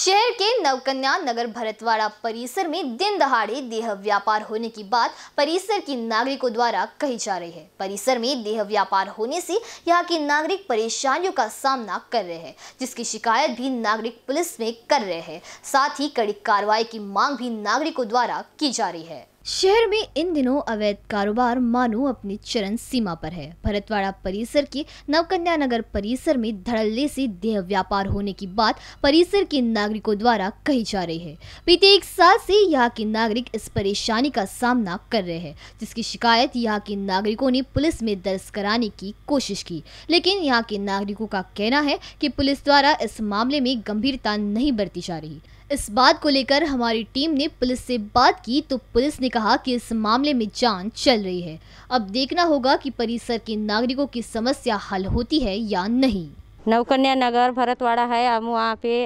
शहर के नवकन्या नगर भरतवाड़ा परिसर में दिन दहाड़े देह व्यापार होने की बात परिसर की नागरिकों द्वारा कही जा रही है परिसर में देह व्यापार होने से यहाँ के नागरिक परेशानियों का सामना कर रहे हैं जिसकी शिकायत भी नागरिक पुलिस में कर रहे हैं साथ ही कड़ी कार्रवाई की मांग भी नागरिकों द्वारा की जा रही है शहर में इन दिनों अवैध कारोबार मानो अपनी चरण सीमा पर है भरतवाड़ा परिसर के नवकन्या नगर परिसर में धड़ल्ले से देह व्यापार होने की बात परिसर के नागरिकों द्वारा कही जा रही है बीते एक साल से यहाँ के नागरिक इस परेशानी का सामना कर रहे हैं जिसकी शिकायत यहाँ के नागरिकों ने पुलिस में दर्ज कराने की कोशिश की लेकिन यहाँ के नागरिकों का कहना है की पुलिस द्वारा इस मामले में गंभीरता नहीं बरती जा रही इस बात को लेकर हमारी टीम ने पुलिस से बात की तो पुलिस ने कहा कि इस मामले में जांच चल रही है अब देखना होगा कि परिसर के नागरिकों की समस्या हल होती है या नहीं नवकन्या नगर भरतवाड़ा है हम वहाँ पे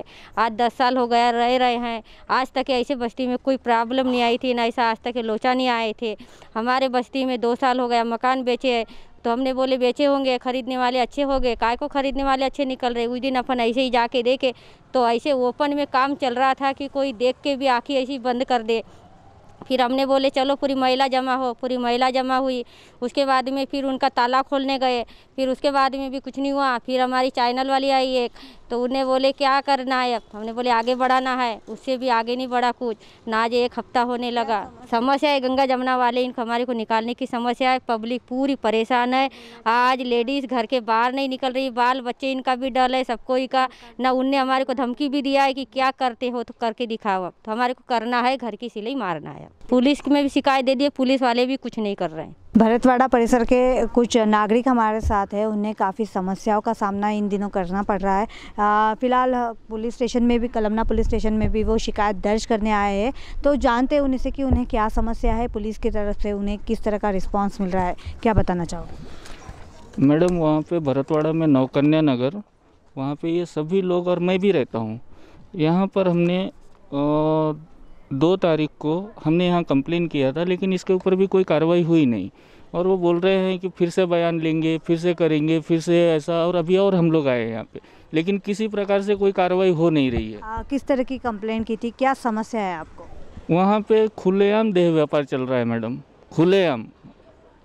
आज दस साल हो गया रह रहे हैं आज तक ऐसे बस्ती में कोई प्रॉब्लम नहीं आई थी ना ऐसा आज तक लोचा नहीं आए थे हमारे बस्ती में दो साल हो गया मकान बेचे तो हमने बोले बेचे होंगे खरीदने वाले अच्छे हो गए काय को खरीदने वाले अच्छे निकल रहे उस दिन अपन ऐसे ही जाके देखे तो ऐसे ओपन में काम चल रहा था कि कोई देख के भी आँखें ऐसी बंद कर दे फिर हमने बोले चलो पूरी महिला जमा हो पूरी महिला जमा हुई उसके बाद में फिर उनका ताला खोलने गए फिर उसके बाद में भी कुछ नहीं हुआ फिर हमारी चैनल वाली आई एक तो उन्हें बोले क्या करना है अब हमने बोले आगे बढ़ाना है उससे भी आगे नहीं बढ़ा कुछ ना आज एक हफ्ता होने लगा समस्या है गंगा जमुना वाले इनको हमारे को निकालने की समस्या है पब्लिक पूरी परेशान है आज लेडीज़ घर के बाहर नहीं निकल रही बाल बच्चे इनका भी डर है सबको ही का ना उनने हमारे को धमकी भी दिया है कि क्या करते हो तो करके दिखाओ अब तो हमारे को करना है घर की सिलाई मारना है पुलिस में भी शिकायत दे दी पुलिस वाले भी कुछ नहीं कर रहे हैं भरतवाड़ा परिसर के कुछ नागरिक हमारे साथ हैं उन्हें काफ़ी समस्याओं का सामना इन दिनों करना पड़ रहा है फिलहाल पुलिस स्टेशन में भी कलमना पुलिस स्टेशन में भी वो शिकायत दर्ज करने आए हैं तो जानते हैं उनसे कि उन्हें क्या समस्या है पुलिस की तरफ से उन्हें किस तरह का रिस्पॉन्स मिल रहा है क्या बताना चाहो मैडम वहाँ पे भरतवाड़ा में नौकन्या नगर वहाँ पे ये सभी लोग और मैं भी रहता हूँ यहाँ पर हमने आ, दो तारीख को हमने यहाँ कंप्लेन किया था लेकिन इसके ऊपर भी कोई कार्रवाई हुई नहीं और वो बोल रहे हैं कि फिर से बयान लेंगे फिर से करेंगे फिर से ऐसा और अभी और हम लोग आए यहाँ पे लेकिन किसी प्रकार से कोई कार्रवाई हो नहीं रही है आ, किस तरह की कंप्लेन की थी क्या समस्या है आपको वहाँ पे खुलेआम देह व्यापार चल रहा है मैडम खुलेआम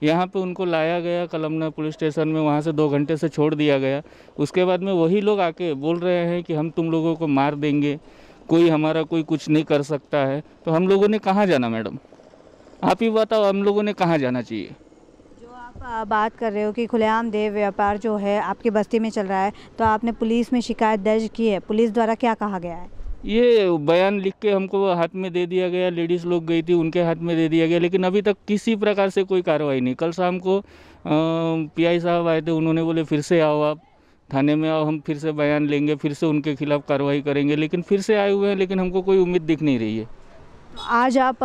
यहाँ पे उनको लाया गया कलमना पुलिस स्टेशन में वहाँ से दो घंटे से छोड़ दिया गया उसके बाद में वही लोग आके बोल रहे हैं कि हम तुम लोगों को मार देंगे कोई हमारा कोई कुछ नहीं कर सकता है तो हम लोगों ने कहाँ जाना मैडम आप ही बताओ हम लोगों ने कहाँ जाना चाहिए जो आप बात कर रहे हो कि खुलेआम देव व्यापार जो है आपकी बस्ती में चल रहा है तो आपने पुलिस में शिकायत दर्ज की है पुलिस द्वारा क्या कहा गया है ये बयान लिख के हमको हाथ में दे दिया गया लेडीज़ लोग गई थी उनके हाथ में दे दिया गया लेकिन अभी तक किसी प्रकार से कोई कार्रवाई नहीं कल शाम को पीआई साहब आए थे उन्होंने बोले फिर से आओ आप थाने में और हम फिर से बयान लेंगे फिर से उनके खिलाफ कार्रवाई करेंगे लेकिन फिर से आए हुए हैं लेकिन हमको कोई उम्मीद दिख नहीं रही है आज आप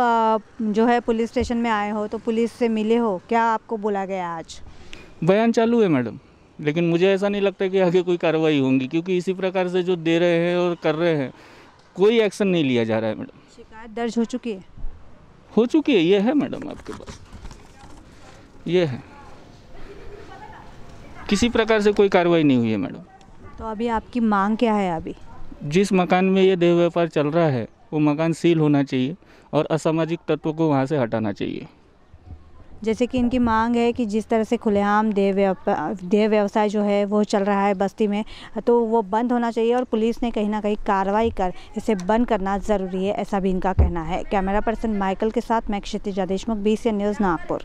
जो है पुलिस स्टेशन में आए हो तो पुलिस से मिले हो क्या आपको बोला गया आज बयान चालू है मैडम लेकिन मुझे ऐसा नहीं लगता कि आगे कोई कार्रवाई होगी क्योंकि इसी प्रकार से जो दे रहे हैं और कर रहे हैं कोई एक्शन नहीं लिया जा रहा है मैडम शिकायत दर्ज हो चुकी है हो चुकी है ये है मैडम आपके पास ये है किसी प्रकार से कोई कार्रवाई नहीं हुई है मैडम तो अभी आपकी मांग क्या है अभी जिस मकान में ये देह व्यापार चल रहा है वो मकान सील होना चाहिए और असामाजिक तत्वों को वहाँ से हटाना चाहिए जैसे कि इनकी मांग है कि जिस तरह से खुलेआम देह देह व्यवसाय जो है वो चल रहा है बस्ती में तो वो बंद होना चाहिए और पुलिस ने कहीं ना कहीं कार्रवाई कर इसे बंद करना ज़रूरी है ऐसा भी इनका कहना है कैमरा पर्सन माइकल के साथ मैं क्षितिजा देशमुख बी न्यूज़ नागपुर